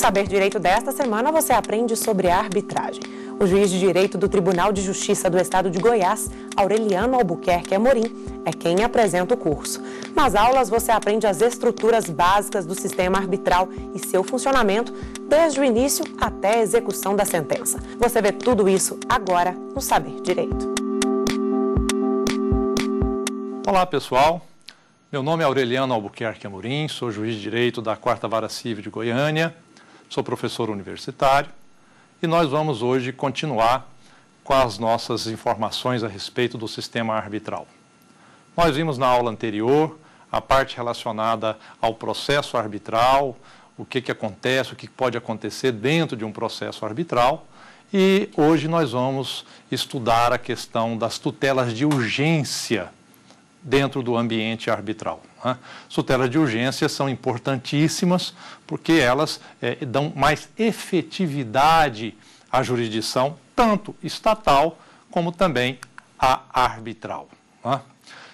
Saber Direito desta semana você aprende sobre a arbitragem. O juiz de direito do Tribunal de Justiça do Estado de Goiás, Aureliano Albuquerque Amorim, é quem apresenta o curso. Nas aulas você aprende as estruturas básicas do sistema arbitral e seu funcionamento, desde o início até a execução da sentença. Você vê tudo isso agora no Saber Direito. Olá, pessoal. Meu nome é Aureliano Albuquerque Amorim, sou juiz de direito da 4 Vara Civil de Goiânia sou professor universitário e nós vamos hoje continuar com as nossas informações a respeito do sistema arbitral. Nós vimos na aula anterior a parte relacionada ao processo arbitral, o que, que acontece, o que pode acontecer dentro de um processo arbitral. E hoje nós vamos estudar a questão das tutelas de urgência dentro do ambiente arbitral. Né? Tutelas de urgência são importantíssimas porque elas é, dão mais efetividade à jurisdição, tanto estatal como também à arbitral. Né?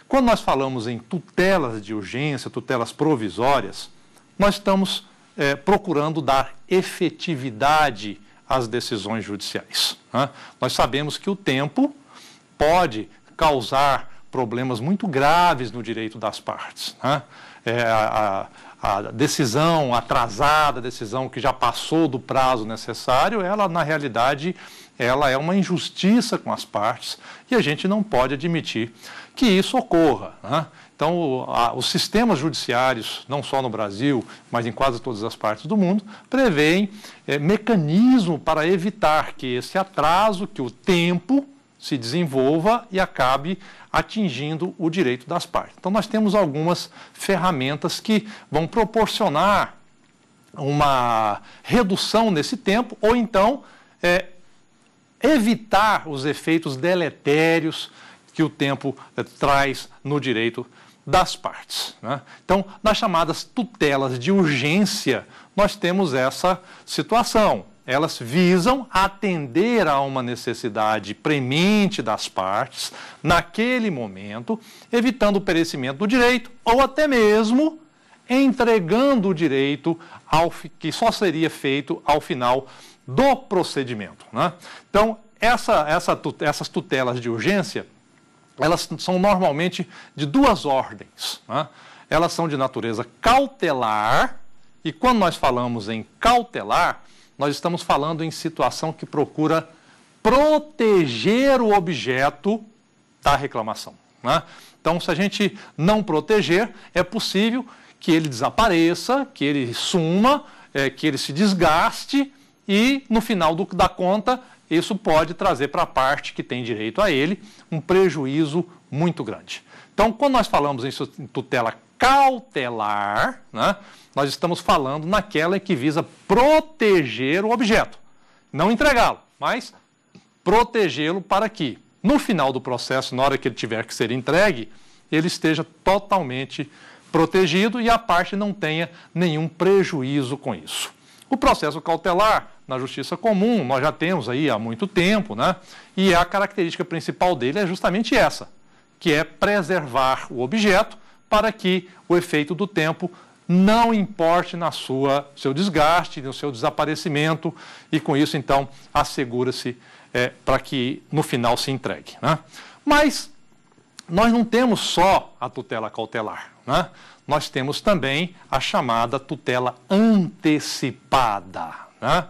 Quando nós falamos em tutelas de urgência, tutelas provisórias, nós estamos é, procurando dar efetividade às decisões judiciais. Né? Nós sabemos que o tempo pode causar problemas muito graves no direito das partes. Né? É, a, a, decisão atrasada, a decisão que já passou do prazo necessário, ela, na realidade, ela é uma injustiça com as partes e a gente não pode admitir que isso ocorra. Né? Então, os sistemas judiciários, não só no Brasil, mas em quase todas as partes do mundo, prevêem é, mecanismo para evitar que esse atraso, que o tempo se desenvolva e acabe atingindo o direito das partes. Então, nós temos algumas ferramentas que vão proporcionar uma redução nesse tempo ou então é, evitar os efeitos deletérios que o tempo é, traz no direito das partes. Né? Então, nas chamadas tutelas de urgência, nós temos essa situação elas visam atender a uma necessidade premente das partes naquele momento, evitando o perecimento do direito ou até mesmo entregando o direito ao, que só seria feito ao final do procedimento. Né? Então, essa, essa, essas tutelas de urgência, elas são normalmente de duas ordens. Né? Elas são de natureza cautelar, e quando nós falamos em cautelar, nós estamos falando em situação que procura proteger o objeto da reclamação. Né? Então, se a gente não proteger, é possível que ele desapareça, que ele suma, é, que ele se desgaste e, no final do, da conta, isso pode trazer para a parte que tem direito a ele um prejuízo muito grande. Então, quando nós falamos em tutela cautelar, né, nós estamos falando naquela que visa proteger o objeto, não entregá-lo, mas protegê-lo para que, no final do processo, na hora que ele tiver que ser entregue, ele esteja totalmente protegido e a parte não tenha nenhum prejuízo com isso. O processo cautelar na justiça comum, nós já temos aí há muito tempo, né? E a característica principal dele é justamente essa, que é preservar o objeto para que o efeito do tempo não importe na sua seu desgaste, no seu desaparecimento e com isso então assegura-se é, para que no final se entregue. Né? Mas nós não temos só a tutela cautelar, né? nós temos também a chamada tutela antecipada. O né?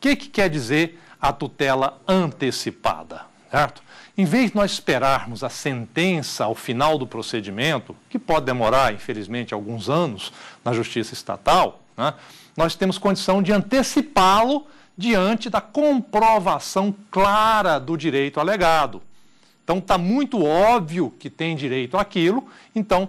que, que quer dizer a tutela antecipada? Certo? Em vez de nós esperarmos a sentença ao final do procedimento, que pode demorar, infelizmente, alguns anos na justiça estatal, né, nós temos condição de antecipá-lo diante da comprovação clara do direito alegado. Então está muito óbvio que tem direito àquilo, então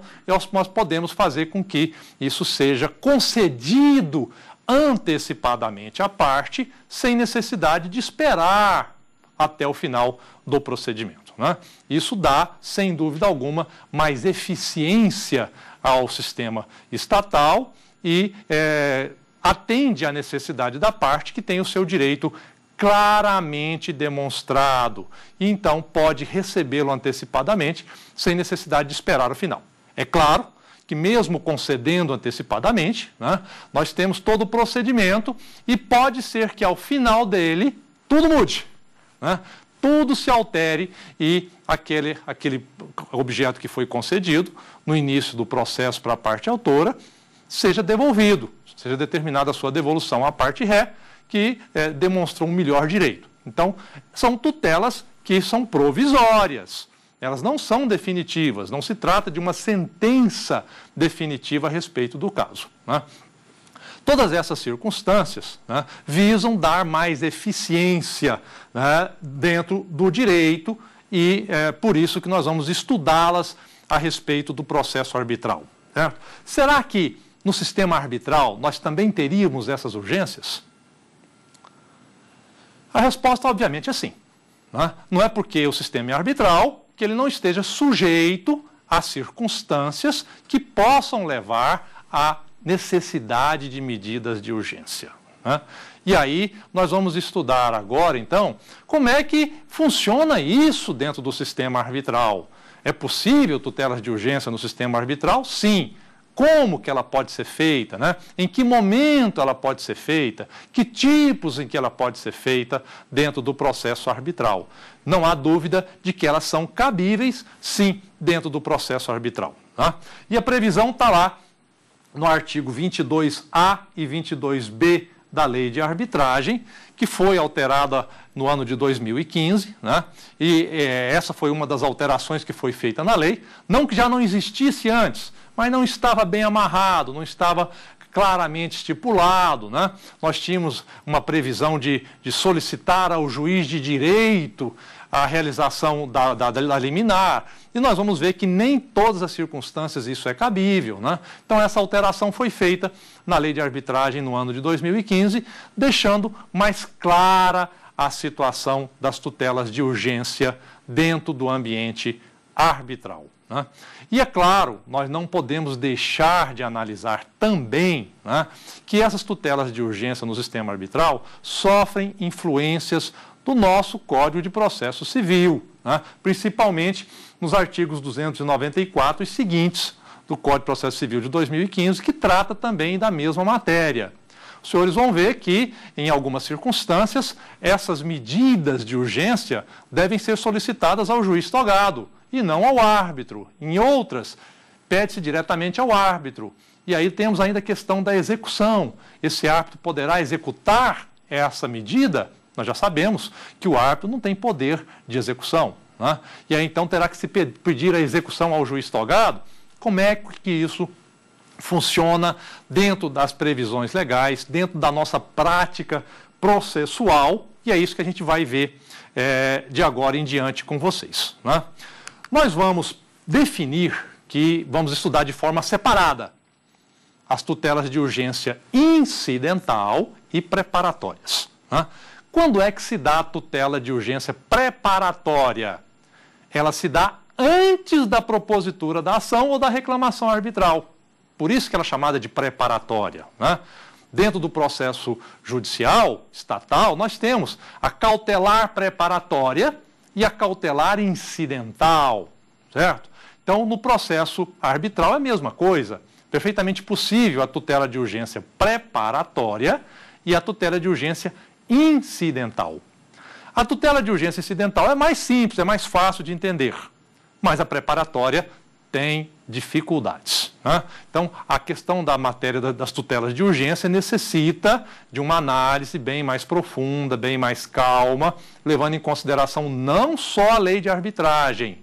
nós podemos fazer com que isso seja concedido antecipadamente à parte, sem necessidade de esperar até o final do procedimento. Né? Isso dá, sem dúvida alguma, mais eficiência ao sistema estatal e é, atende à necessidade da parte que tem o seu direito claramente demonstrado e então pode recebê-lo antecipadamente sem necessidade de esperar o final. É claro que, mesmo concedendo antecipadamente, né, nós temos todo o procedimento e pode ser que ao final dele tudo mude. Né? Tudo se altere e aquele, aquele objeto que foi concedido no início do processo para a parte autora seja devolvido, seja determinada a sua devolução à parte ré, que é, eh, demonstrou um melhor direito. Então, são tutelas que são provisórias elas não são definitivas, não se trata de uma sentença definitiva a respeito do caso. Né? Todas essas circunstâncias né, visam dar mais eficiência né, dentro do direito e é por isso que nós vamos estudá-las a respeito do processo arbitral. Será que no sistema arbitral nós também teríamos essas urgências? A resposta, obviamente, é sim. Né? Não é porque o sistema é arbitral que ele não esteja sujeito a circunstâncias que possam levar a necessidade de medidas de urgência. Né? E aí nós vamos estudar agora, então, como é que funciona isso dentro do sistema arbitral. É possível tutelas de urgência no sistema arbitral? Sim. Como que ela pode ser feita, né? em que momento ela pode ser feita, que tipos em que ela pode ser feita dentro do processo arbitral. Não há dúvida de que elas são cabíveis, sim, dentro do processo arbitral. Tá? E a previsão está lá no artigo 22A e 22B da lei de arbitragem, que foi alterada no ano de 2015, né? e é, essa foi uma das alterações que foi feita na lei. Não que já não existisse antes, mas não estava bem amarrado, não estava claramente estipulado. Né? Nós tínhamos uma previsão de, de solicitar ao juiz de direito a realização da, da, da liminar. E nós vamos ver que nem todas as circunstâncias isso é cabível. Né? Então, essa alteração foi feita na lei de arbitragem no ano de 2015, deixando mais clara a situação das tutelas de urgência dentro do ambiente arbitral. Né? E é claro, nós não podemos deixar de analisar também né, que essas tutelas de urgência no sistema arbitral sofrem influências do nosso Código de Processo Civil, né? principalmente nos artigos 294 e seguintes do Código de Processo Civil de 2015, que trata também da mesma matéria. Os senhores vão ver que, em algumas circunstâncias, essas medidas de urgência devem ser solicitadas ao juiz togado e não ao árbitro. Em outras, pede-se diretamente ao árbitro. E aí temos ainda a questão da execução. Esse árbitro poderá executar essa medida nós já sabemos que o árbitro não tem poder de execução. Né? E aí então terá que se pedir a execução ao juiz togado. Como é que isso funciona dentro das previsões legais, dentro da nossa prática processual? E é isso que a gente vai ver é, de agora em diante com vocês. Né? Nós vamos definir que vamos estudar de forma separada as tutelas de urgência incidental e preparatórias. Né? Quando é que se dá a tutela de urgência preparatória? Ela se dá antes da propositura da ação ou da reclamação arbitral. Por isso que ela é chamada de preparatória. Né? Dentro do processo judicial, estatal, nós temos a cautelar preparatória e a cautelar incidental, certo? Então, no processo arbitral é a mesma coisa. Perfeitamente possível a tutela de urgência preparatória e a tutela de urgência incidental. A tutela de urgência incidental é mais simples, é mais fácil de entender, mas a preparatória tem dificuldades. Né? Então, a questão da matéria das tutelas de urgência necessita de uma análise bem mais profunda, bem mais calma, levando em consideração não só a lei de arbitragem,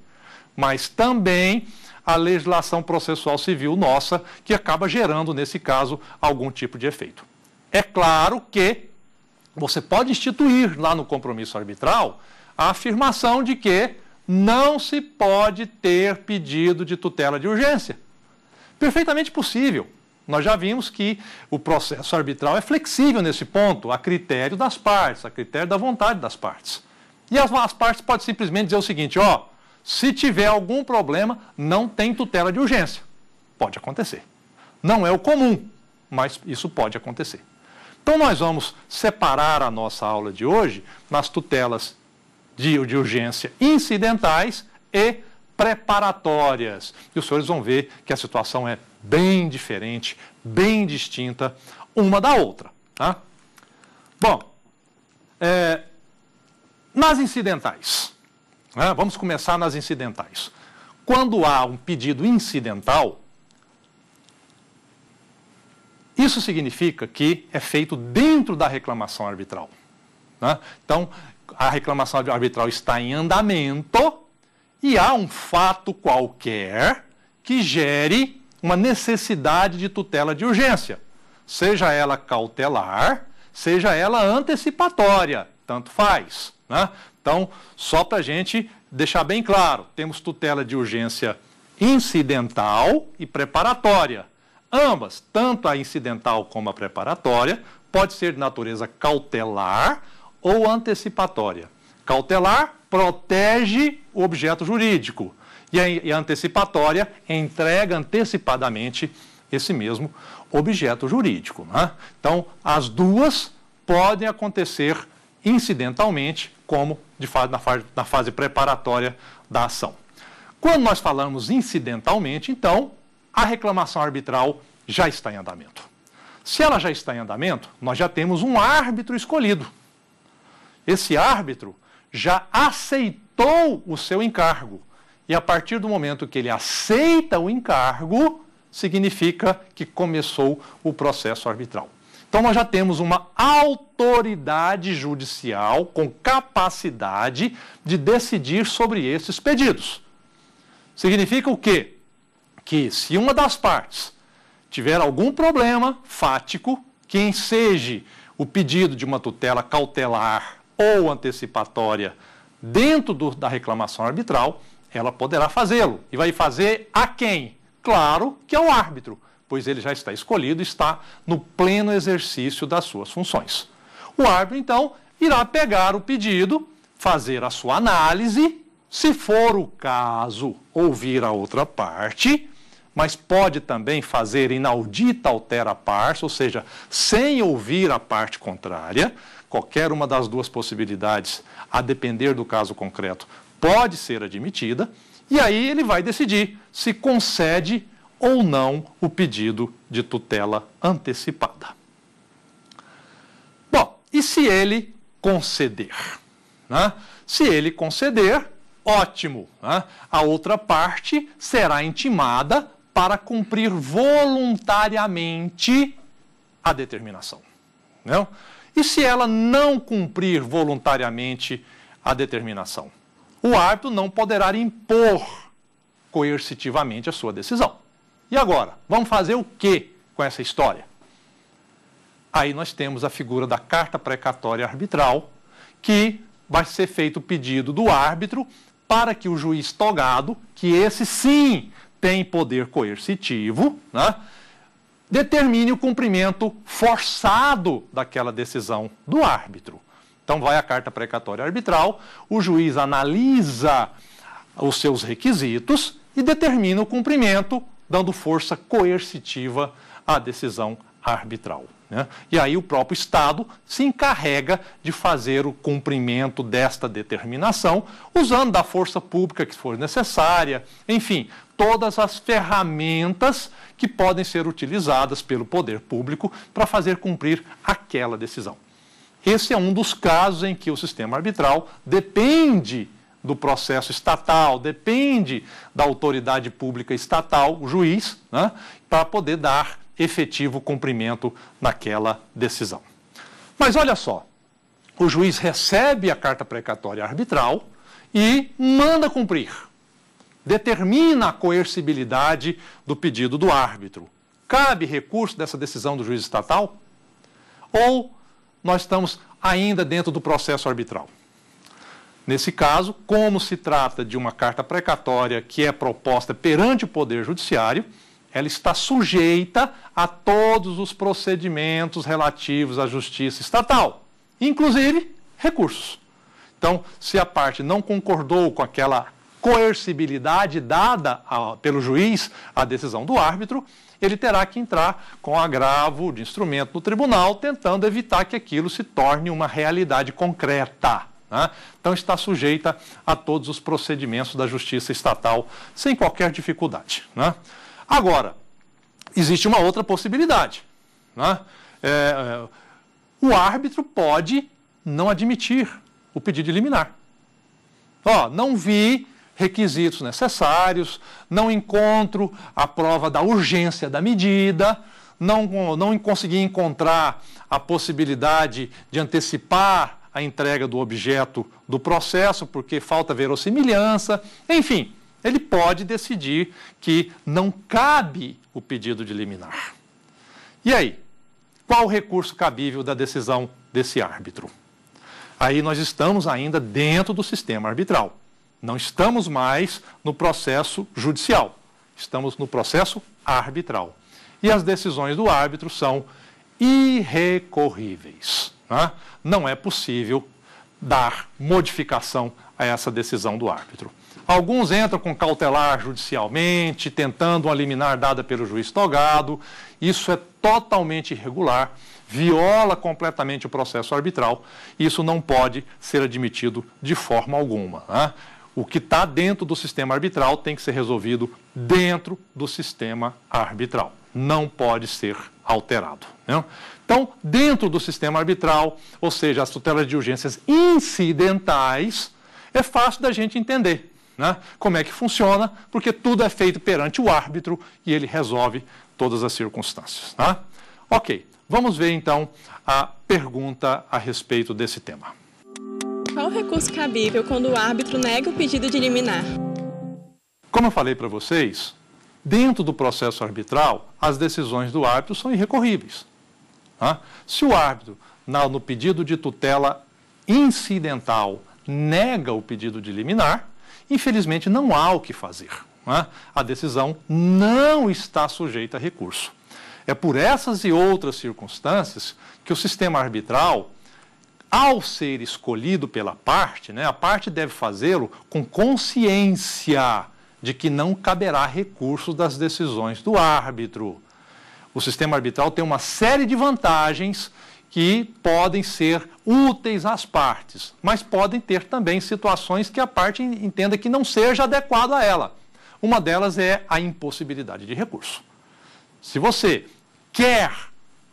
mas também a legislação processual civil nossa, que acaba gerando, nesse caso, algum tipo de efeito. É claro que você pode instituir lá no compromisso arbitral a afirmação de que não se pode ter pedido de tutela de urgência. Perfeitamente possível. Nós já vimos que o processo arbitral é flexível nesse ponto, a critério das partes, a critério da vontade das partes. E as, as partes podem simplesmente dizer o seguinte: ó, se tiver algum problema, não tem tutela de urgência. Pode acontecer. Não é o comum, mas isso pode acontecer. Então, nós vamos separar a nossa aula de hoje nas tutelas de, de urgência incidentais e preparatórias. E os senhores vão ver que a situação é bem diferente, bem distinta uma da outra. Tá? Bom, é, nas incidentais, né? vamos começar nas incidentais. Quando há um pedido incidental, isso significa que é feito dentro da reclamação arbitral. Né? Então, a reclamação arbitral está em andamento e há um fato qualquer que gere uma necessidade de tutela de urgência, seja ela cautelar, seja ela antecipatória, tanto faz. Né? Então, só para a gente deixar bem claro, temos tutela de urgência incidental e preparatória. Ambas, tanto a incidental como a preparatória, pode ser de natureza cautelar ou antecipatória. Cautelar protege o objeto jurídico e a antecipatória entrega antecipadamente esse mesmo objeto jurídico. Né? Então, as duas podem acontecer incidentalmente, como fase, na, fase, na fase preparatória da ação. Quando nós falamos incidentalmente, então, a reclamação arbitral já está em andamento. Se ela já está em andamento, nós já temos um árbitro escolhido. Esse árbitro já aceitou o seu encargo. E a partir do momento que ele aceita o encargo, significa que começou o processo arbitral. Então nós já temos uma autoridade judicial com capacidade de decidir sobre esses pedidos. Significa o quê? que, se uma das partes tiver algum problema fático, quem seja o pedido de uma tutela cautelar ou antecipatória dentro do, da reclamação arbitral, ela poderá fazê-lo. E vai fazer a quem? Claro que ao é árbitro, pois ele já está escolhido, está no pleno exercício das suas funções. O árbitro, então, irá pegar o pedido, fazer a sua análise, se for o caso, ouvir a outra parte mas pode também fazer inaudita altera pars, ou seja, sem ouvir a parte contrária, qualquer uma das duas possibilidades, a depender do caso concreto, pode ser admitida, e aí ele vai decidir se concede ou não o pedido de tutela antecipada. Bom, e se ele conceder? Né? Se ele conceder, ótimo, né? a outra parte será intimada para cumprir voluntariamente a determinação. Não? E se ela não cumprir voluntariamente a determinação? O árbitro não poderá impor coercitivamente a sua decisão. E agora? Vamos fazer o que com essa história? Aí nós temos a figura da carta precatória arbitral, que vai ser feito o pedido do árbitro para que o juiz togado, que esse sim tem poder coercitivo, né? determine o cumprimento forçado daquela decisão do árbitro. Então, vai a carta precatória arbitral, o juiz analisa os seus requisitos e determina o cumprimento, dando força coercitiva à decisão arbitral. Né? E aí o próprio Estado se encarrega de fazer o cumprimento desta determinação, usando da força pública que for necessária, enfim, todas as ferramentas que podem ser utilizadas pelo poder público para fazer cumprir aquela decisão. Esse é um dos casos em que o sistema arbitral depende do processo estatal, depende da autoridade pública estatal, o juiz, né, para poder dar efetivo cumprimento naquela decisão. Mas olha só, o juiz recebe a carta precatória arbitral e manda cumprir determina a coercibilidade do pedido do árbitro. Cabe recurso dessa decisão do juiz estatal? Ou nós estamos ainda dentro do processo arbitral? Nesse caso, como se trata de uma carta precatória que é proposta perante o Poder Judiciário, ela está sujeita a todos os procedimentos relativos à justiça estatal, inclusive recursos. Então, se a parte não concordou com aquela coercibilidade dada a, pelo juiz à decisão do árbitro, ele terá que entrar com agravo de instrumento no tribunal, tentando evitar que aquilo se torne uma realidade concreta. Né? Então, está sujeita a todos os procedimentos da justiça estatal sem qualquer dificuldade. Né? Agora, existe uma outra possibilidade. Né? É, é o árbitro pode não admitir o pedido de liminar. Ó, não vi requisitos necessários, não encontro a prova da urgência da medida, não, não consegui encontrar a possibilidade de antecipar a entrega do objeto do processo, porque falta verossimilhança, enfim, ele pode decidir que não cabe o pedido de liminar. E aí? Qual o recurso cabível da decisão desse árbitro? Aí nós estamos ainda dentro do sistema arbitral. Não estamos mais no processo judicial, estamos no processo arbitral. E as decisões do árbitro são irrecorríveis. Né? Não é possível dar modificação a essa decisão do árbitro. Alguns entram com cautelar judicialmente, tentando uma liminar dada pelo juiz togado. Isso é totalmente irregular, viola completamente o processo arbitral. Isso não pode ser admitido de forma alguma. Né? O que está dentro do sistema arbitral tem que ser resolvido dentro do sistema arbitral. Não pode ser alterado. Né? Então, dentro do sistema arbitral, ou seja, as tutelas de urgências incidentais, é fácil da gente entender né? como é que funciona, porque tudo é feito perante o árbitro e ele resolve todas as circunstâncias. Né? Ok, vamos ver então a pergunta a respeito desse tema qual recurso cabível quando o árbitro nega o pedido de liminar? Como eu falei para vocês, dentro do processo arbitral, as decisões do árbitro são irrecorríveis. Né? Se o árbitro, no pedido de tutela incidental, nega o pedido de liminar, infelizmente não há o que fazer. Né? A decisão não está sujeita a recurso. É por essas e outras circunstâncias que o sistema arbitral ao ser escolhido pela parte, né, a parte deve fazê-lo com consciência de que não caberá recurso das decisões do árbitro. O sistema arbitral tem uma série de vantagens que podem ser úteis às partes, mas podem ter também situações que a parte entenda que não seja adequado a ela. Uma delas é a impossibilidade de recurso. Se você quer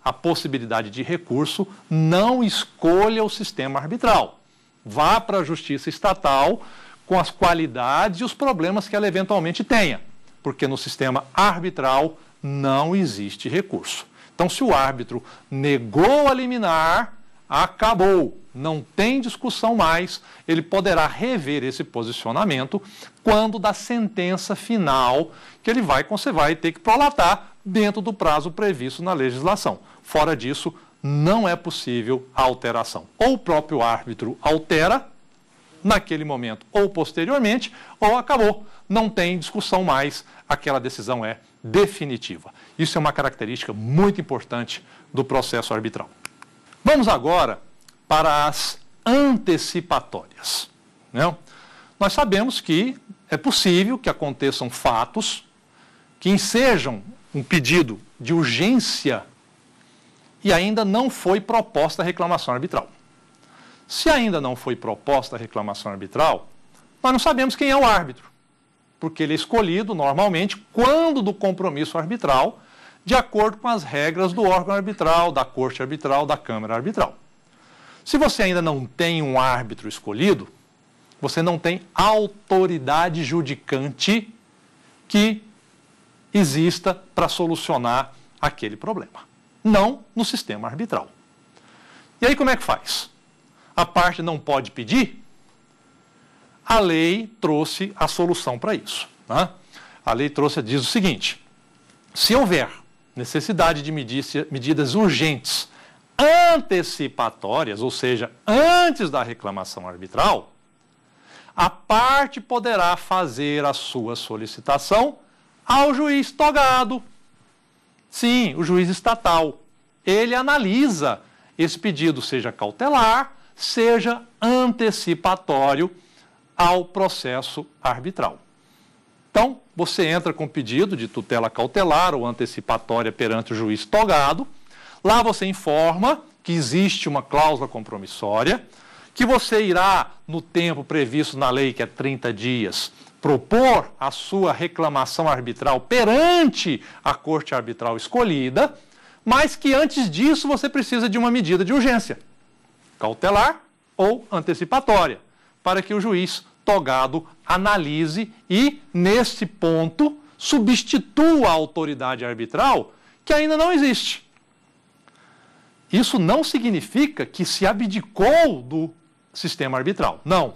a possibilidade de recurso, não escolha o sistema arbitral. Vá para a justiça estatal com as qualidades e os problemas que ela eventualmente tenha, porque no sistema arbitral não existe recurso. Então, se o árbitro negou a liminar, acabou, não tem discussão mais, ele poderá rever esse posicionamento quando da sentença final que ele vai, você vai ter que prolatar dentro do prazo previsto na legislação. Fora disso, não é possível a alteração. Ou o próprio árbitro altera naquele momento ou posteriormente, ou acabou. Não tem discussão mais, aquela decisão é definitiva. Isso é uma característica muito importante do processo arbitral. Vamos agora para as antecipatórias. Né? Nós sabemos que é possível que aconteçam fatos que ensejam um pedido de urgência e ainda não foi proposta a reclamação arbitral. Se ainda não foi proposta a reclamação arbitral, nós não sabemos quem é o árbitro, porque ele é escolhido normalmente quando do compromisso arbitral, de acordo com as regras do órgão arbitral, da corte arbitral, da câmara arbitral. Se você ainda não tem um árbitro escolhido, você não tem autoridade judicante que exista para solucionar aquele problema. Não no sistema arbitral. E aí como é que faz? A parte não pode pedir? A lei trouxe a solução para isso. Né? A lei trouxe, diz o seguinte: se houver necessidade de medidas urgentes antecipatórias, ou seja, antes da reclamação arbitral, a parte poderá fazer a sua solicitação ao juiz togado. Sim, o juiz estatal. Ele analisa esse pedido, seja cautelar, seja antecipatório ao processo arbitral. Então, você entra com pedido de tutela cautelar ou antecipatória perante o juiz togado. Lá você informa que existe uma cláusula compromissória, que você irá, no tempo previsto na lei, que é 30 dias, propor a sua reclamação arbitral perante a corte arbitral escolhida, mas que antes disso você precisa de uma medida de urgência, cautelar ou antecipatória, para que o juiz togado analise e, nesse ponto, substitua a autoridade arbitral que ainda não existe. Isso não significa que se abdicou do sistema arbitral. Não.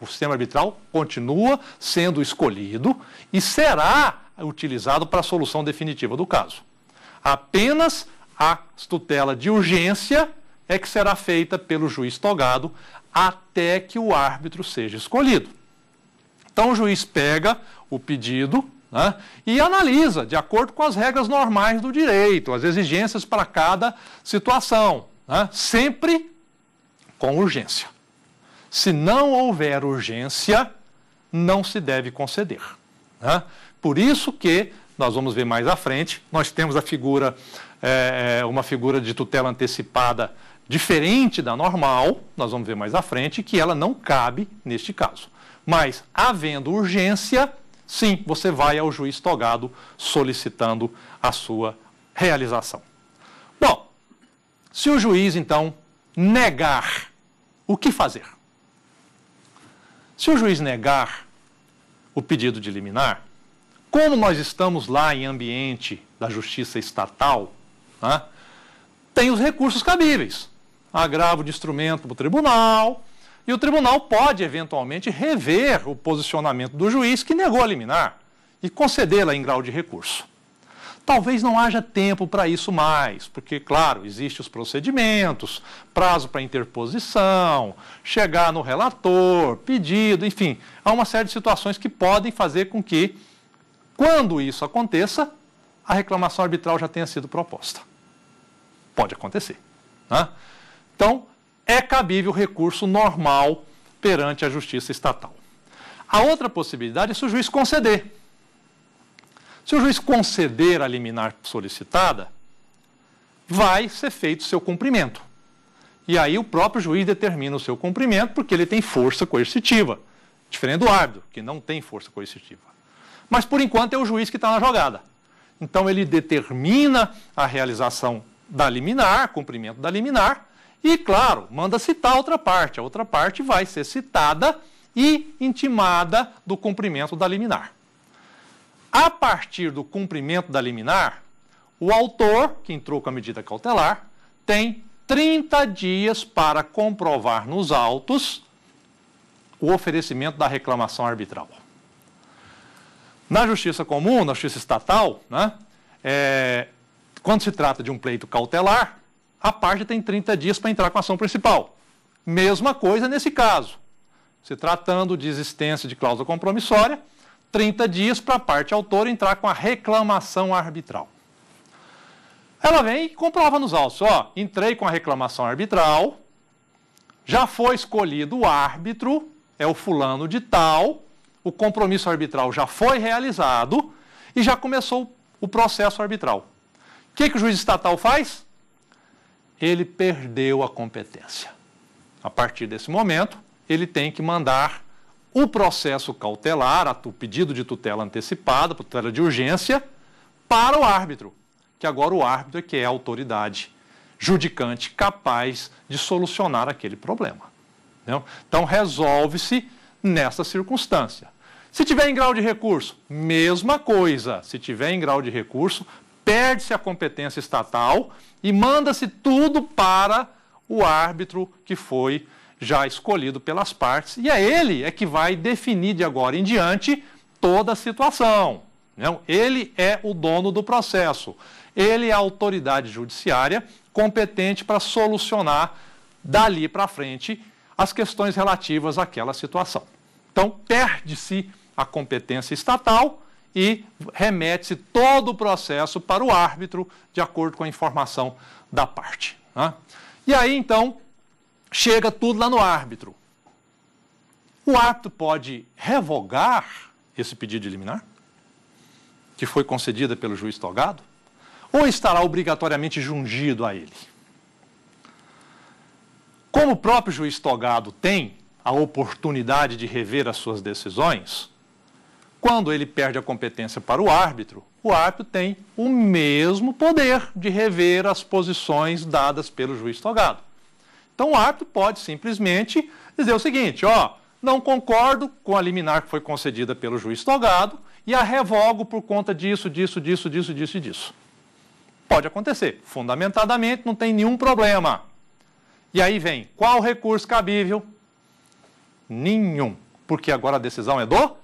O sistema arbitral continua sendo escolhido e será utilizado para a solução definitiva do caso. Apenas a tutela de urgência é que será feita pelo juiz togado até que o árbitro seja escolhido. Então o juiz pega o pedido né, e analisa de acordo com as regras normais do direito, as exigências para cada situação, né, sempre com urgência se não houver urgência, não se deve conceder. Né? Por isso que nós vamos ver mais à frente, nós temos a figura, é, é, uma figura de tutela antecipada diferente da normal, nós vamos ver mais à frente, que ela não cabe neste caso. Mas, havendo urgência, sim, você vai ao juiz togado solicitando a sua realização. Bom, se o juiz, então, negar, o que fazer? Se o juiz negar o pedido de liminar, como nós estamos lá em ambiente da justiça estatal, né, tem os recursos cabíveis. Agravo de instrumento para o tribunal, e o tribunal pode, eventualmente, rever o posicionamento do juiz que negou a liminar e concedê-la em grau de recurso. Talvez não haja tempo para isso mais, porque, claro, existem os procedimentos, prazo para interposição, chegar no relator, pedido, enfim, há uma série de situações que podem fazer com que, quando isso aconteça, a reclamação arbitral já tenha sido proposta. Pode acontecer. Né? Então, é cabível o recurso normal perante a justiça estatal. A outra possibilidade é se o juiz conceder se o juiz conceder a liminar solicitada, vai ser feito seu cumprimento. E aí o próprio juiz determina o seu cumprimento porque ele tem força coercitiva, diferente do árbitro, que não tem força coercitiva. Mas por enquanto é o juiz que está na jogada. Então ele determina a realização da liminar, cumprimento da liminar, e claro, manda citar a outra parte. A outra parte vai ser citada e intimada do cumprimento da liminar. A partir do cumprimento da liminar, o autor, que entrou com a medida cautelar, tem 30 dias para comprovar nos autos o oferecimento da reclamação arbitral. Na justiça comum, na justiça estatal, né, é, quando se trata de um pleito cautelar, a parte tem 30 dias para entrar com a ação principal. Mesma coisa nesse caso. Se tratando de existência de cláusula compromissória, 30 dias para a parte autora entrar com a reclamação arbitral. Ela vem e comprova nos autos, ó, entrei com a reclamação arbitral, já foi escolhido o árbitro, é o fulano de tal, o compromisso arbitral já foi realizado e já começou o processo arbitral. O que, que o juiz estatal faz? Ele perdeu a competência. A partir desse momento, ele tem que mandar o processo cautelar, o pedido de tutela antecipada, tutela de urgência, para o árbitro, que agora o árbitro é que é a autoridade judicante capaz de solucionar aquele problema. Entendeu? Então, resolve-se nessa circunstância. Se tiver em grau de recurso, mesma coisa. Se tiver em grau de recurso, perde-se a competência estatal e manda-se tudo para o árbitro que foi já escolhido pelas partes, e é ele é que vai definir de agora em diante toda a situação. Não? Ele é o dono do processo. Ele é a autoridade judiciária competente para solucionar dali para frente as questões relativas àquela situação. Então, perde-se a competência estatal e remete-se todo o processo para o árbitro, de acordo com a informação da parte. Né? E aí, então, chega tudo lá no árbitro. O árbitro pode revogar esse pedido de liminar, que foi concedida pelo juiz togado, ou estará obrigatoriamente jungido a ele. Como o próprio juiz togado tem a oportunidade de rever as suas decisões, quando ele perde a competência para o árbitro, o árbitro tem o mesmo poder de rever as posições dadas pelo juiz togado. Então o árbitro pode simplesmente dizer o seguinte: ó, não concordo com a liminar que foi concedida pelo juiz togado e a revogo por conta disso, disso, disso, disso, disso e disso. Pode acontecer. Fundamentadamente, não tem nenhum problema. E aí vem qual recurso cabível? Nenhum. Porque agora a decisão é do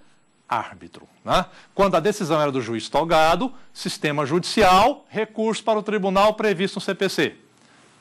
árbitro. Né? Quando a decisão era do juiz togado, sistema judicial, recurso para o tribunal previsto no CPC.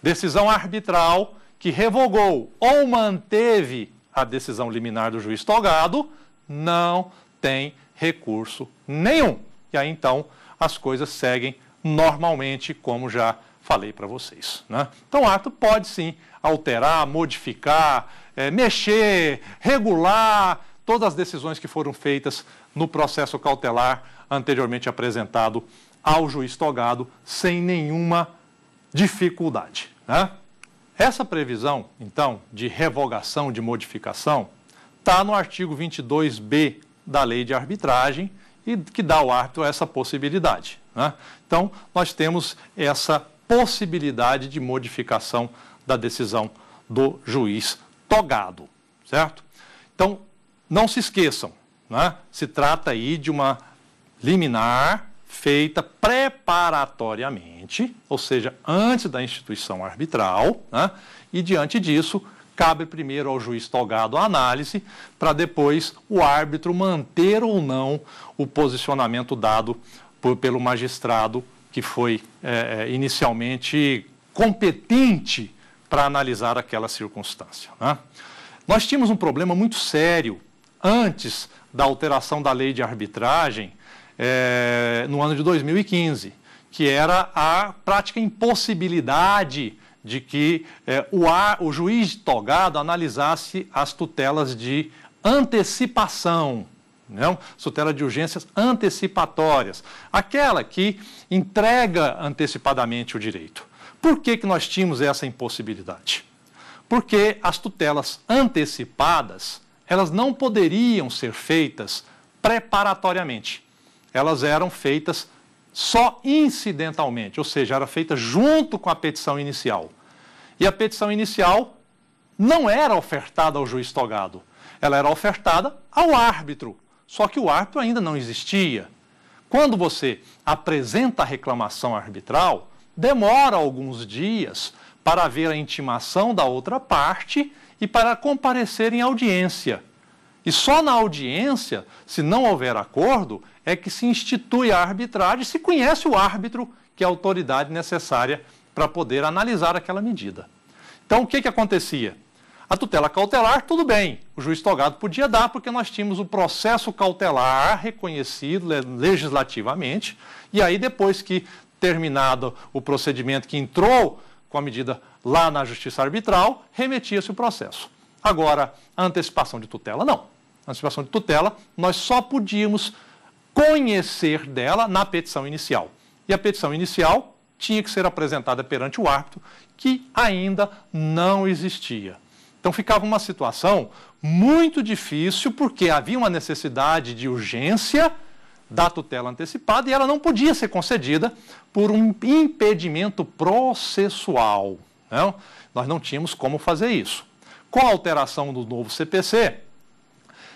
Decisão arbitral, que revogou ou manteve a decisão liminar do juiz togado não tem recurso nenhum. E aí então as coisas seguem normalmente, como já falei para vocês. Né? Então, o ato pode sim alterar, modificar, é, mexer, regular todas as decisões que foram feitas no processo cautelar anteriormente apresentado ao juiz togado sem nenhuma dificuldade. Né? Essa previsão, então, de revogação, de modificação, está no artigo 22b da lei de arbitragem e que dá ao árbitro essa possibilidade. Né? Então, nós temos essa possibilidade de modificação da decisão do juiz togado, certo? Então, não se esqueçam, né? se trata aí de uma liminar feita preparatoriamente, ou seja, antes da instituição arbitral, né? e diante disso, cabe primeiro ao juiz togado a análise, para depois o árbitro manter ou não o posicionamento dado por, pelo magistrado que foi é, é inicialmente competente para analisar aquela circunstância. Né? Nós tínhamos um problema muito sério antes da alteração da lei de arbitragem é, no ano de 2015, que era a prática impossibilidade de que é, o, ar, o juiz togado analisasse as tutelas de antecipação. Não? Né, tutela de urgências antecipatórias, aquela que entrega antecipadamente o direito. Por que, que nós tínhamos essa impossibilidade? Porque as tutelas antecipadas, elas não poderiam ser feitas preparatoriamente elas eram feitas só incidentalmente, ou seja, era feita junto com a petição inicial. E a petição inicial não era ofertada ao juiz togado, ela era ofertada ao árbitro. Só que o árbitro ainda não existia. Quando você apresenta a reclamação arbitral, demora alguns dias para haver a intimação da outra parte e para comparecer em audiência. E só na audiência, se não houver acordo, é que se institui a arbitragem, se conhece o árbitro, que é a autoridade necessária para poder analisar aquela medida. Então, o que, que acontecia? A tutela cautelar, tudo bem, o juiz togado podia dar, porque nós tínhamos o processo cautelar reconhecido né, legislativamente, e aí depois que terminado o procedimento que entrou com a medida lá na justiça arbitral, remetia-se o processo. Agora, a antecipação de tutela, não. A antecipação de tutela, nós só podíamos conhecer dela na petição inicial. E a petição inicial tinha que ser apresentada perante o árbitro, que ainda não existia. Então ficava uma situação muito difícil, porque havia uma necessidade de urgência da tutela antecipada e ela não podia ser concedida por um impedimento processual. Não? Nós não tínhamos como fazer isso. Com a alteração do novo CPC,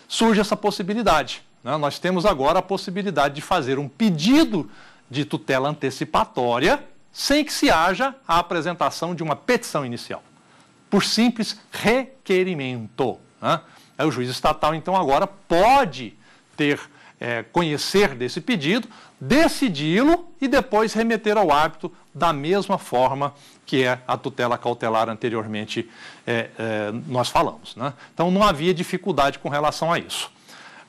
surge essa possibilidade. Né? Nós temos agora a possibilidade de fazer um pedido de tutela antecipatória sem que se haja a apresentação de uma petição inicial, por simples requerimento. Né? O juiz estatal, então, agora pode ter é, conhecer desse pedido, decidi-lo e depois remeter ao árbitro da mesma forma que é a tutela cautelar anteriormente é, é, nós falamos. Né? Então, não havia dificuldade com relação a isso.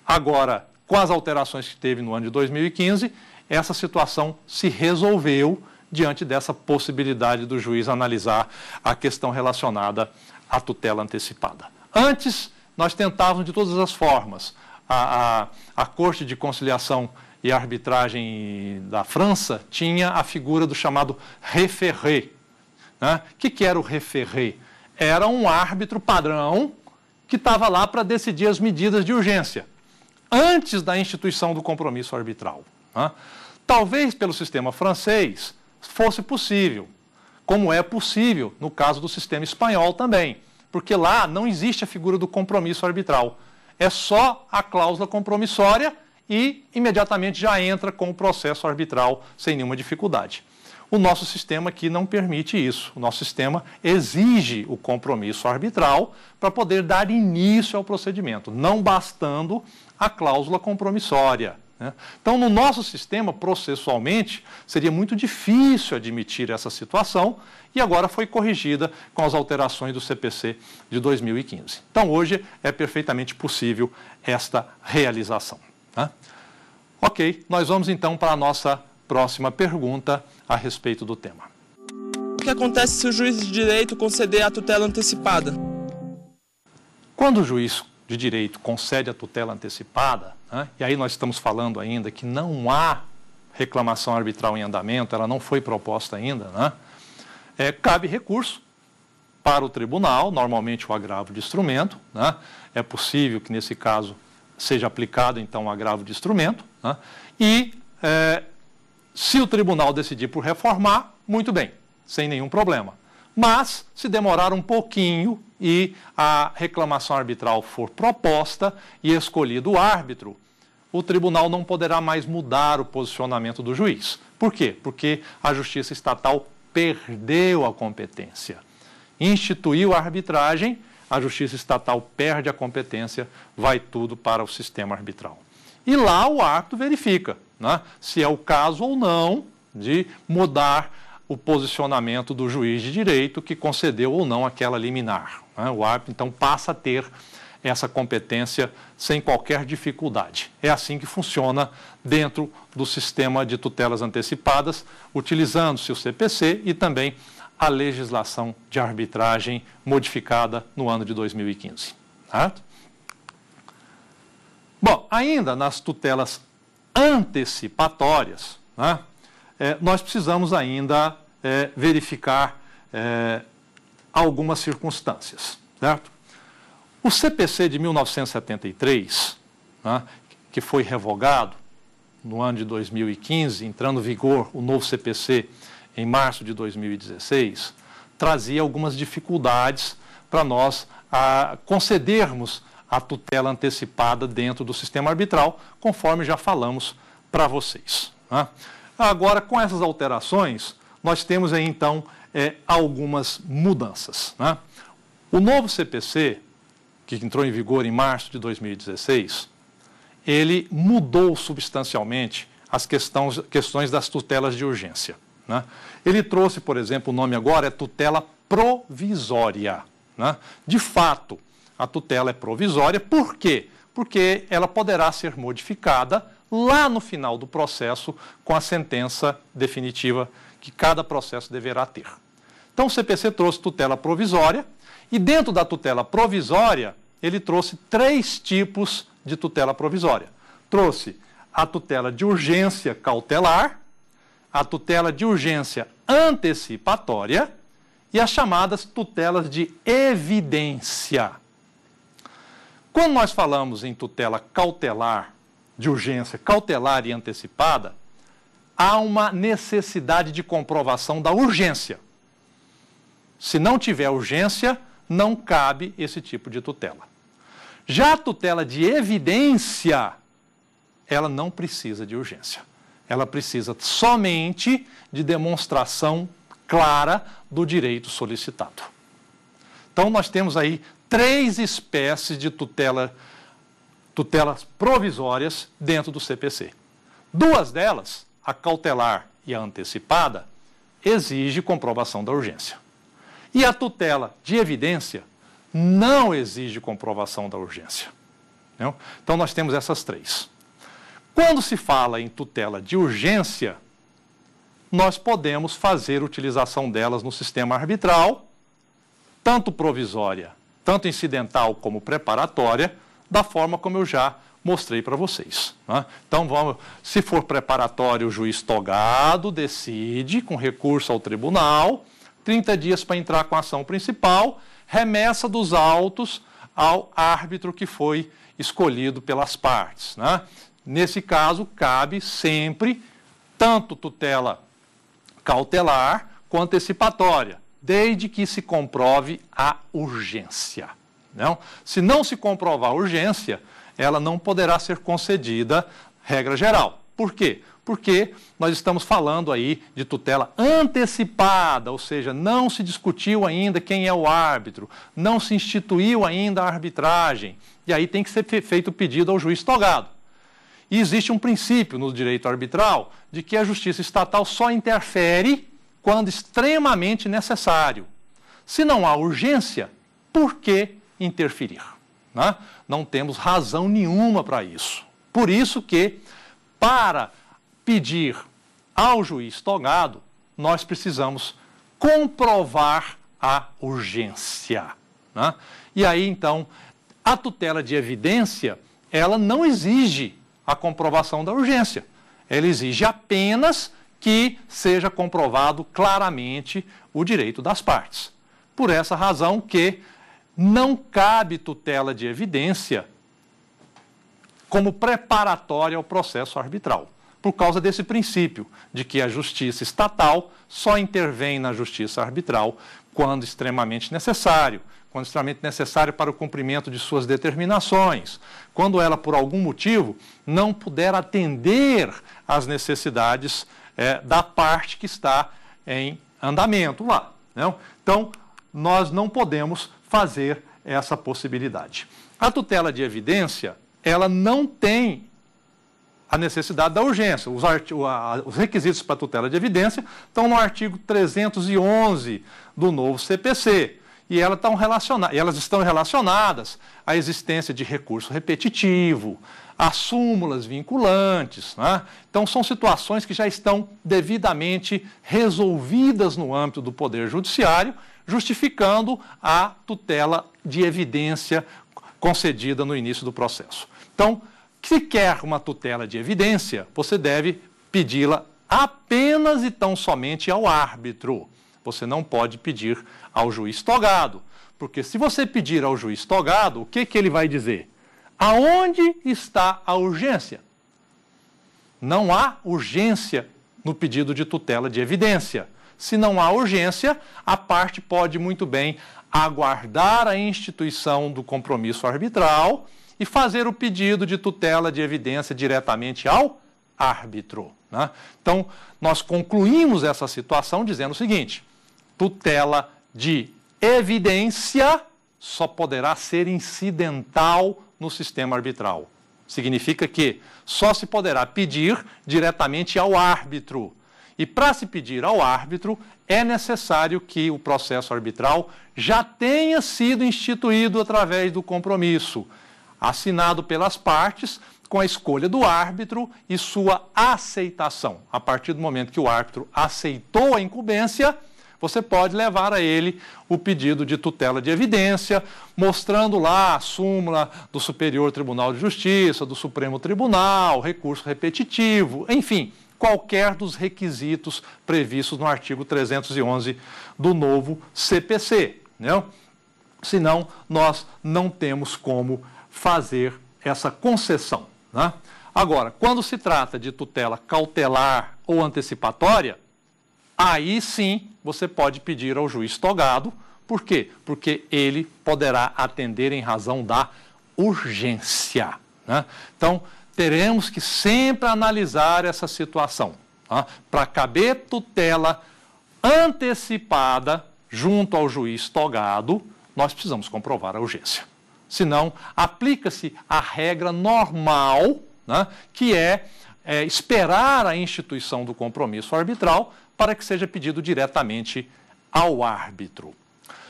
Agora, com as alterações que teve no ano de 2015, essa situação se resolveu diante dessa possibilidade do juiz analisar a questão relacionada à tutela antecipada. Antes, nós tentávamos de todas as formas. A, a, a Corte de Conciliação e a arbitragem da França tinha a figura do chamado referré. Né? O que, que era o referé? Era um árbitro padrão que estava lá para decidir as medidas de urgência, antes da instituição do compromisso arbitral. Né? Talvez pelo sistema francês fosse possível, como é possível no caso do sistema espanhol também, porque lá não existe a figura do compromisso arbitral. É só a cláusula compromissória e imediatamente já entra com o processo arbitral sem nenhuma dificuldade. O nosso sistema aqui não permite isso. O nosso sistema exige o compromisso arbitral para poder dar início ao procedimento, não bastando a cláusula compromissória. Né? Então, no nosso sistema, processualmente, seria muito difícil admitir essa situação e agora foi corrigida com as alterações do CPC de 2015. Então, hoje é perfeitamente possível esta realização. Tá? Ok, nós vamos então para a nossa próxima pergunta a respeito do tema. O que acontece se o juiz de direito conceder a tutela antecipada? Quando o juiz de direito concede a tutela antecipada, né, e aí nós estamos falando ainda que não há reclamação arbitral em andamento, ela não foi proposta ainda, né, é, cabe recurso para o tribunal, normalmente o agravo de instrumento. Né, é possível que, nesse caso, seja aplicado então o um agravo de instrumento. Né? E é, se o tribunal decidir por reformar, muito bem, sem nenhum problema. Mas, se demorar um pouquinho e a reclamação arbitral for proposta e escolhido o árbitro, o tribunal não poderá mais mudar o posicionamento do juiz. Por quê? Porque a justiça estatal perdeu a competência, instituiu a arbitragem a justiça estatal perde a competência, vai tudo para o sistema arbitral. E lá o árbitro verifica né, se é o caso ou não de mudar o posicionamento do juiz de direito que concedeu ou não aquela liminar. Né? O árbitro, então, passa a ter essa competência sem qualquer dificuldade. É assim que funciona dentro do sistema de tutelas antecipadas, utilizando-se o CPC e também a legislação de arbitragem modificada no ano de 2015. Tá? Bom, ainda nas tutelas antecipatórias, né, é, nós precisamos ainda é, verificar é, algumas circunstâncias, certo? O CPC de 1973, né, que foi revogado no ano de 2015, entrando em vigor o novo CPC em março de 2016, trazia algumas dificuldades para nós a concedermos a tutela antecipada dentro do sistema arbitral, conforme já falamos para vocês. Né? Agora, com essas alterações, nós temos aí então é, algumas mudanças. Né? O novo CPC, que entrou em vigor em março de 2016, ele mudou substancialmente as questões, questões das tutelas de urgência. Né? Ele trouxe, por exemplo, o nome agora é tutela provisória. Né? De fato, a tutela é provisória, por quê? Porque ela poderá ser modificada lá no final do processo com a sentença definitiva que cada processo deverá ter. Então, o CPC trouxe tutela provisória e, dentro da tutela provisória, ele trouxe três tipos de tutela provisória. Trouxe a tutela de urgência cautelar, a tutela de urgência antecipatória e as chamadas tutelas de evidência. Quando nós falamos em tutela cautelar, de urgência cautelar e antecipada, há uma necessidade de comprovação da urgência. Se não tiver urgência, não cabe esse tipo de tutela. Já a tutela de evidência, ela não precisa de urgência ela precisa somente de demonstração clara do direito solicitado. Então, nós temos aí três espécies de tutela, tutelas provisórias dentro do CPC. Duas delas, a cautelar e a antecipada, exige comprovação da urgência. E a tutela de evidência não exige comprovação da urgência. Então, nós temos essas três. Quando se fala em tutela de urgência, nós podemos fazer utilização delas no sistema arbitral, tanto provisória, tanto incidental como preparatória, da forma como eu já mostrei para vocês. Né? Então, vamos, se for preparatório, o juiz togado decide, com recurso ao tribunal, 30 dias para entrar com a ação principal, remessa dos autos ao árbitro que foi escolhido pelas partes. Né? Nesse caso, cabe sempre tanto tutela cautelar quanto antecipatória, desde que se comprove a urgência. Não? Se não se comprovar a urgência, ela não poderá ser concedida, regra geral. Por quê? Porque nós estamos falando aí de tutela antecipada, ou seja, não se discutiu ainda quem é o árbitro, não se instituiu ainda a arbitragem. E aí tem que ser feito o pedido ao juiz togado. E existe um princípio no direito arbitral de que a justiça estatal só interfere quando extremamente necessário. Se não há urgência, por que interferir? Né? Não temos razão nenhuma para isso. Por isso que, para pedir ao juiz togado, nós precisamos comprovar a urgência. Né? E aí, então, a tutela de evidência, ela não exige a comprovação da urgência. Ela exige apenas que seja comprovado claramente o direito das partes. Por essa razão que não cabe tutela de evidência como preparatória ao processo arbitral, por causa desse princípio de que a justiça estatal só intervém na justiça arbitral quando extremamente necessário, condicionamento necessário para o cumprimento de suas determinações, quando ela, por algum motivo, não puder atender às necessidades é, da parte que está em andamento lá. Não? Então, nós não podemos fazer essa possibilidade. A tutela de evidência, ela não tem a necessidade da urgência. Os, os requisitos para tutela de evidência estão no artigo 311 do novo CPC e elas estão, relacionadas, elas estão relacionadas à existência de recurso repetitivo, a súmulas vinculantes. Né? Então, são situações que já estão devidamente resolvidas no âmbito do Poder Judiciário, justificando a tutela de evidência concedida no início do processo. Então, se quer uma tutela de evidência, você deve pedi-la apenas e tão somente ao árbitro. Você não pode pedir ao juiz togado, porque se você pedir ao juiz togado, o que, que ele vai dizer? Aonde está a urgência? Não há urgência no pedido de tutela de evidência. Se não há urgência, a parte pode muito bem aguardar a instituição do compromisso arbitral e fazer o pedido de tutela de evidência diretamente ao árbitro. Né? Então, nós concluímos essa situação dizendo o seguinte: tutela de evidência só poderá ser incidental no sistema arbitral. Significa que só se poderá pedir diretamente ao árbitro. E para se pedir ao árbitro, é necessário que o processo arbitral já tenha sido instituído através do compromisso, assinado pelas partes, com a escolha do árbitro e sua aceitação. A partir do momento que o árbitro aceitou a incumbência, você pode levar a ele o pedido de tutela de evidência, mostrando lá a súmula do Superior Tribunal de Justiça, do Supremo Tribunal, recurso repetitivo, enfim, qualquer dos requisitos previstos no artigo 311 do novo CPC. Né? Senão, nós não temos como fazer essa concessão. Né? Agora, quando se trata de tutela cautelar ou antecipatória, aí sim você pode pedir ao juiz togado. Por quê? Porque ele poderá atender em razão da urgência. Né? Então, teremos que sempre analisar essa situação. Tá? Para caber tutela antecipada junto ao juiz togado, nós precisamos comprovar a urgência. Senão, aplica-se a regra normal, né? que é, é esperar a instituição do compromisso arbitral para que seja pedido diretamente ao árbitro.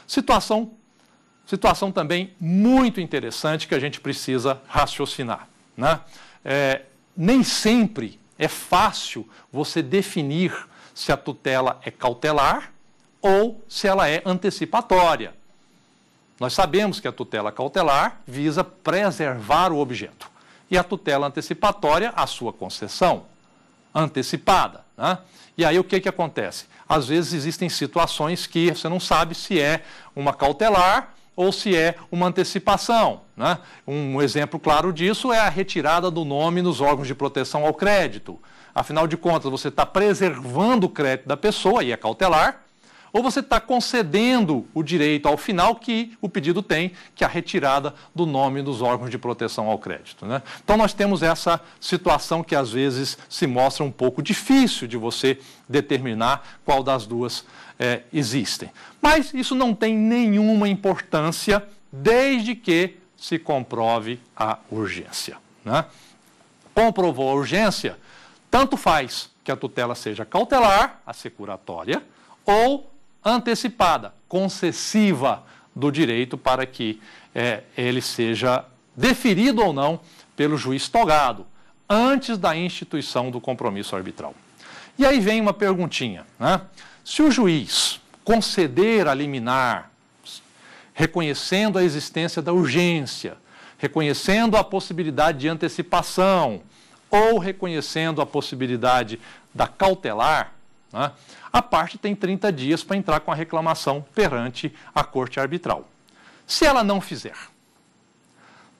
Situação, situação também muito interessante que a gente precisa raciocinar. Né? É, nem sempre é fácil você definir se a tutela é cautelar ou se ela é antecipatória. Nós sabemos que a tutela cautelar visa preservar o objeto e a tutela antecipatória, a sua concessão antecipada. Né? E aí o que, que acontece? Às vezes existem situações que você não sabe se é uma cautelar ou se é uma antecipação. Né? Um exemplo claro disso é a retirada do nome nos órgãos de proteção ao crédito. Afinal de contas, você está preservando o crédito da pessoa, e é cautelar, ou você está concedendo o direito ao final que o pedido tem, que é a retirada do nome dos órgãos de proteção ao crédito. Né? Então, nós temos essa situação que às vezes se mostra um pouco difícil de você determinar qual das duas é, existem. Mas isso não tem nenhuma importância desde que se comprove a urgência. Né? Comprovou a urgência, tanto faz que a tutela seja cautelar, a securatória, ou antecipada, concessiva do direito para que é, ele seja deferido ou não pelo juiz togado, antes da instituição do compromisso arbitral. E aí vem uma perguntinha, né? Se o juiz conceder a liminar, reconhecendo a existência da urgência, reconhecendo a possibilidade de antecipação ou reconhecendo a possibilidade da cautelar, né? A parte tem 30 dias para entrar com a reclamação perante a corte arbitral. Se ela não fizer,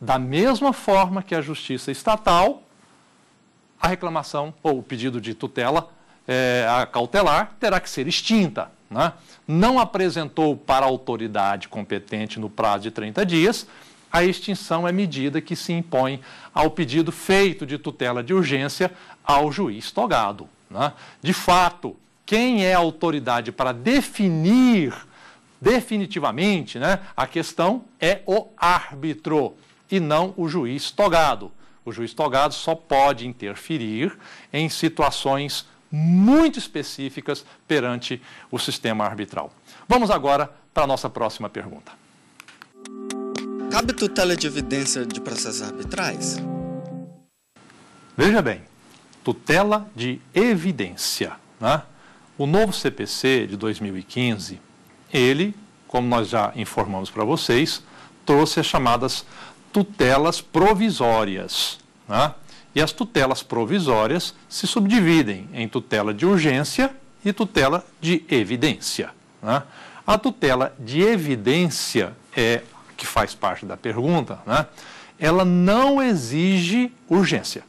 da mesma forma que a justiça estatal, a reclamação ou o pedido de tutela é, a cautelar terá que ser extinta. Né? Não apresentou para a autoridade competente no prazo de 30 dias, a extinção é medida que se impõe ao pedido feito de tutela de urgência ao juiz togado. Né? De fato, quem é a autoridade para definir definitivamente né, a questão é o árbitro e não o juiz togado. O juiz togado só pode interferir em situações muito específicas perante o sistema arbitral. Vamos agora para a nossa próxima pergunta. Cabe tutela de evidência de processos arbitrais? Veja bem, tutela de evidência. Né? O novo CPC de 2015, ele, como nós já informamos para vocês, trouxe as chamadas tutelas provisórias. Né? E as tutelas provisórias se subdividem em tutela de urgência e tutela de evidência. Né? A tutela de evidência é que faz parte da pergunta, né? ela não exige urgência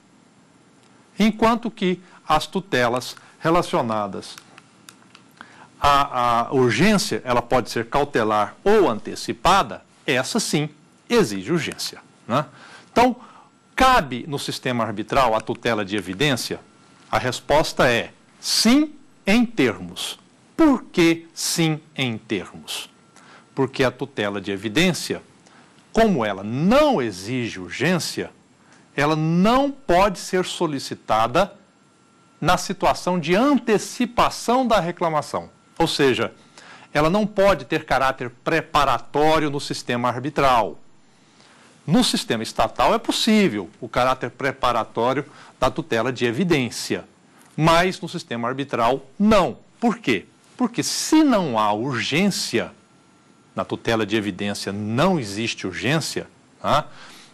enquanto que as tutelas relacionadas à, à urgência, ela pode ser cautelar ou antecipada, essa sim exige urgência. Né? Então, cabe no sistema arbitral a tutela de evidência? A resposta é sim em termos. Por que sim em termos? Porque a tutela de evidência, como ela não exige urgência, ela não pode ser solicitada na situação de antecipação da reclamação. Ou seja, ela não pode ter caráter preparatório no sistema arbitral. No sistema estatal é possível o caráter preparatório da tutela de evidência, mas no sistema arbitral não. Por quê? Porque se não há urgência, na tutela de evidência não existe urgência, ah?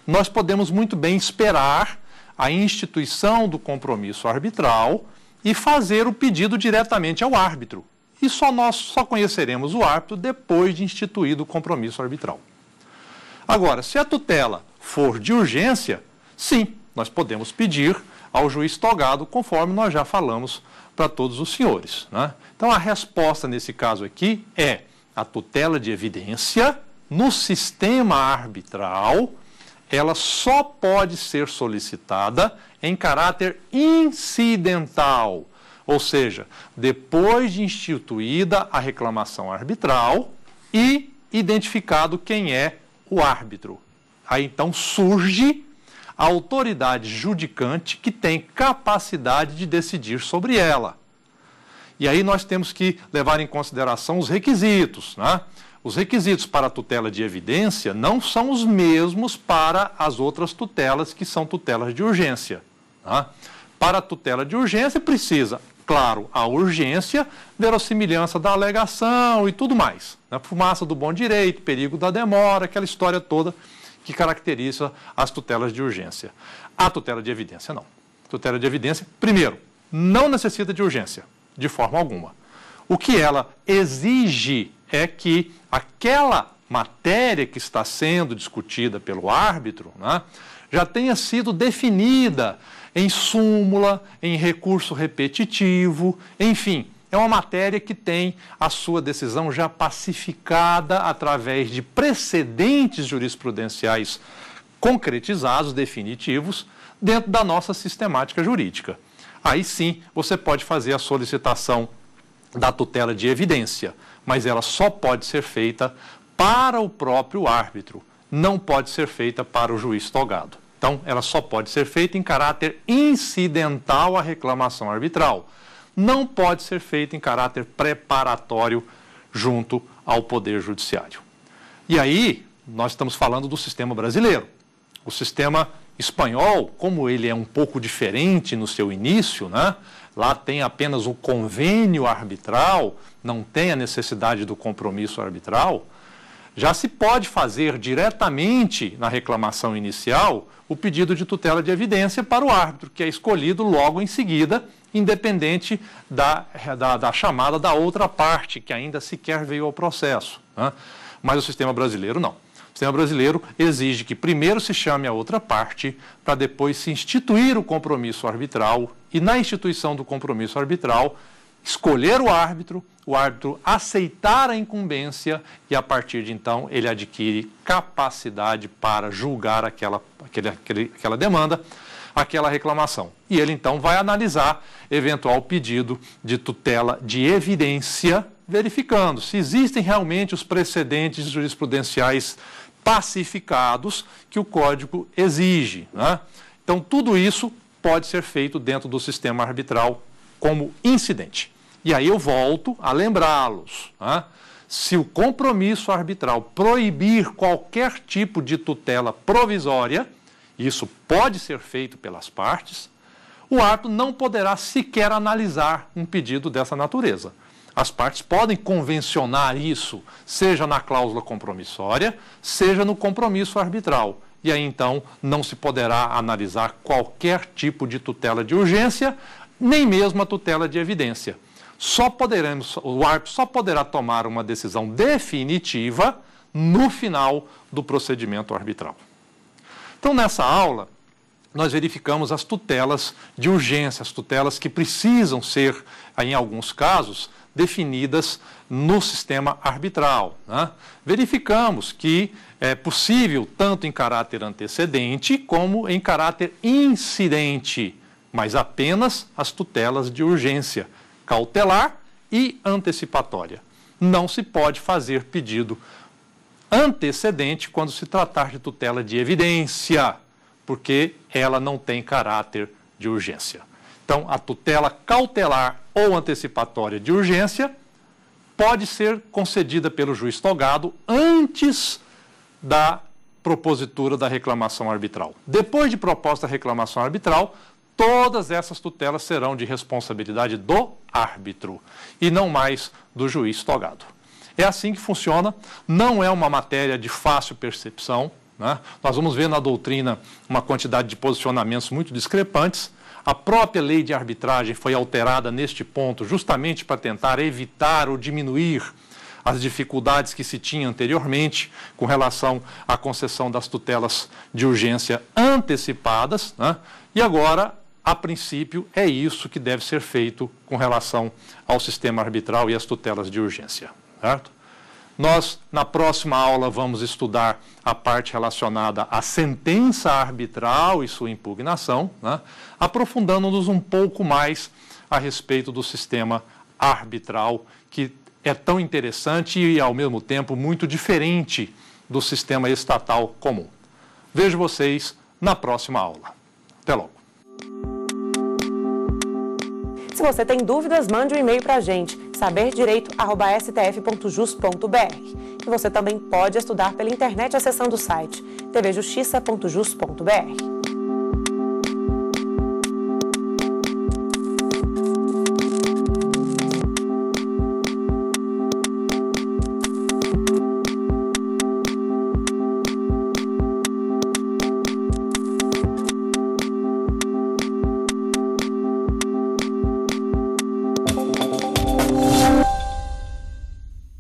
nós podemos muito bem esperar a instituição do compromisso arbitral e fazer o pedido diretamente ao árbitro. E só nós só conheceremos o árbitro depois de instituído o compromisso arbitral. Agora, se a tutela for de urgência, sim, nós podemos pedir ao juiz togado, conforme nós já falamos para todos os senhores. Né? Então, a resposta nesse caso aqui é a tutela de evidência no sistema arbitral ela só pode ser solicitada em caráter incidental, ou seja, depois de instituída a reclamação arbitral e identificado quem é o árbitro. Aí então surge a autoridade judicante que tem capacidade de decidir sobre ela. E aí nós temos que levar em consideração os requisitos, né? Os requisitos para a tutela de evidência não são os mesmos para as outras tutelas, que são tutelas de urgência. Tá? Para a tutela de urgência, precisa, claro, a urgência, verossimilhança da alegação e tudo mais. Né? Fumaça do bom direito, perigo da demora, aquela história toda que caracteriza as tutelas de urgência. A tutela de evidência, não. Tutela de evidência, primeiro, não necessita de urgência, de forma alguma. O que ela exige é que aquela matéria que está sendo discutida pelo árbitro né, já tenha sido definida em súmula, em recurso repetitivo, enfim, é uma matéria que tem a sua decisão já pacificada através de precedentes jurisprudenciais concretizados, definitivos, dentro da nossa sistemática jurídica. Aí sim você pode fazer a solicitação da tutela de evidência mas ela só pode ser feita para o próprio árbitro, não pode ser feita para o juiz togado. Então, ela só pode ser feita em caráter incidental à reclamação arbitral. Não pode ser feita em caráter preparatório junto ao Poder Judiciário. E aí, nós estamos falando do sistema brasileiro. O sistema espanhol, como ele é um pouco diferente no seu início, né? Lá tem apenas o convênio arbitral, não tem a necessidade do compromisso arbitral. Já se pode fazer diretamente na reclamação inicial o pedido de tutela de evidência para o árbitro, que é escolhido logo em seguida, independente da, da, da chamada da outra parte, que ainda sequer veio ao processo. Né? Mas o sistema brasileiro não. O sistema brasileiro exige que primeiro se chame a outra parte para depois se instituir o compromisso arbitral e, na instituição do compromisso arbitral, escolher o árbitro, o árbitro aceitar a incumbência e, a partir de então, ele adquire capacidade para julgar aquela, aquele, aquele, aquela demanda, aquela reclamação. E ele então vai analisar eventual pedido de tutela de evidência, verificando se existem realmente os precedentes jurisprudenciais pacificados que o código exige. Né? Então, tudo isso pode ser feito dentro do sistema arbitral como incidente. E aí eu volto a lembrá-los. Né? Se o compromisso arbitral proibir qualquer tipo de tutela provisória, isso pode ser feito pelas partes, o árbitro não poderá sequer analisar um pedido dessa natureza. As partes podem convencionar isso, seja na cláusula compromissória, seja no compromisso arbitral. E aí então não se poderá analisar qualquer tipo de tutela de urgência, nem mesmo a tutela de evidência. Só poderemos, o ARP só poderá tomar uma decisão definitiva no final do procedimento arbitral. Então, nessa aula, nós verificamos as tutelas de urgência, as tutelas que precisam ser, em alguns casos, definidas no sistema arbitral. Né? Verificamos que é possível tanto em caráter antecedente como em caráter incidente, mas apenas as tutelas de urgência cautelar e antecipatória. Não se pode fazer pedido antecedente quando se tratar de tutela de evidência, porque ela não tem caráter de urgência. Então, a tutela cautelar ou antecipatória de urgência pode ser concedida pelo juiz togado antes da propositura da reclamação arbitral. Depois de proposta a reclamação arbitral, todas essas tutelas serão de responsabilidade do árbitro e não mais do juiz togado. É assim que funciona, não é uma matéria de fácil percepção. Né? Nós vamos ver na doutrina uma quantidade de posicionamentos muito discrepantes, a própria lei de arbitragem foi alterada neste ponto, justamente para tentar evitar ou diminuir as dificuldades que se tinha anteriormente com relação à concessão das tutelas de urgência antecipadas. Né? E agora, a princípio, é isso que deve ser feito com relação ao sistema arbitral e às tutelas de urgência. Certo? Nós, na próxima aula, vamos estudar a parte relacionada à sentença arbitral e sua impugnação, né? aprofundando-nos um pouco mais a respeito do sistema arbitral, que é tão interessante e, ao mesmo tempo, muito diferente do sistema estatal comum. Vejo vocês na próxima aula. Até logo. Se você tem dúvidas, mande um e-mail para a gente, saberdireito.stf.jus.br. E você também pode estudar pela internet acessando o site tvjustiça.jus.br.